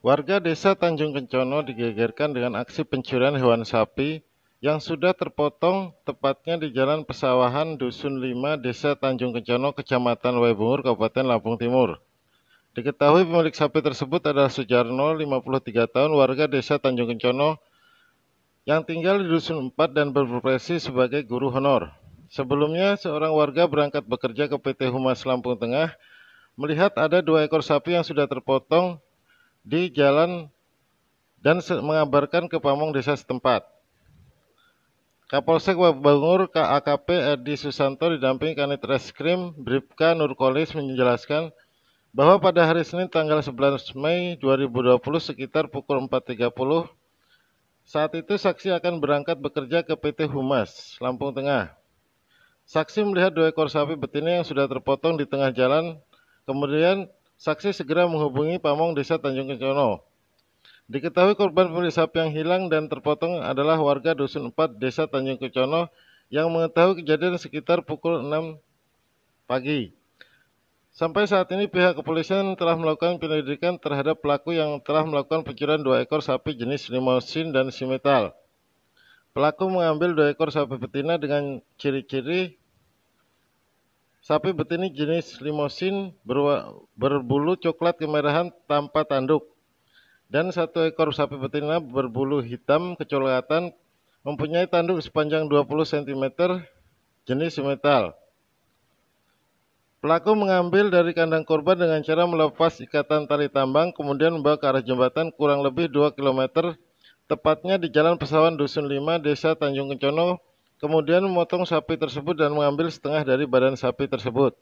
Warga desa Tanjung Kencono digegerkan dengan aksi pencurian hewan sapi yang sudah terpotong tepatnya di Jalan Pesawahan Dusun 5 Desa Tanjung Kencono Kecamatan Waibungur Kabupaten Lampung Timur. Diketahui pemilik sapi tersebut adalah Sujarno, 53 tahun, warga desa Tanjung Kencono yang tinggal di Dusun 4 dan berprofesi sebagai guru honor. Sebelumnya, seorang warga berangkat bekerja ke PT Humas Lampung Tengah melihat ada dua ekor sapi yang sudah terpotong di jalan dan mengabarkan ke pamong desa setempat. Kapolsek Wabangur KAKP Edi Susanto didampingi Kanit Reskrim Bripka Nurkolis menjelaskan bahwa pada hari Senin tanggal 11 Mei 2020 sekitar pukul 4.30 saat itu saksi akan berangkat bekerja ke PT Humas, Lampung Tengah. Saksi melihat dua ekor sapi betina yang sudah terpotong di tengah jalan, kemudian Saksi segera menghubungi Pamong Desa Tanjung Kencono. Diketahui korban pemilik sapi yang hilang dan terpotong adalah warga Dusun 4 Desa Tanjung Kencono yang mengetahui kejadian sekitar pukul 6 pagi. Sampai saat ini pihak kepolisian telah melakukan penyelidikan terhadap pelaku yang telah melakukan pencurian dua ekor sapi jenis limousin dan simetal. Pelaku mengambil dua ekor sapi betina dengan ciri-ciri Sapi betina jenis limosin berbulu coklat kemerahan tanpa tanduk. Dan satu ekor sapi betina berbulu hitam kecoklatan mempunyai tanduk sepanjang 20 cm jenis metal. Pelaku mengambil dari kandang korban dengan cara melepas ikatan tali tambang kemudian membawa ke arah jembatan kurang lebih 2 km tepatnya di Jalan pesawat Dusun 5 Desa Tanjung Kencono, Kemudian memotong sapi tersebut dan mengambil setengah dari badan sapi tersebut.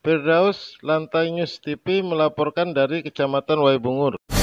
Firdaus Lantai News TV melaporkan dari Kecamatan Waibungur.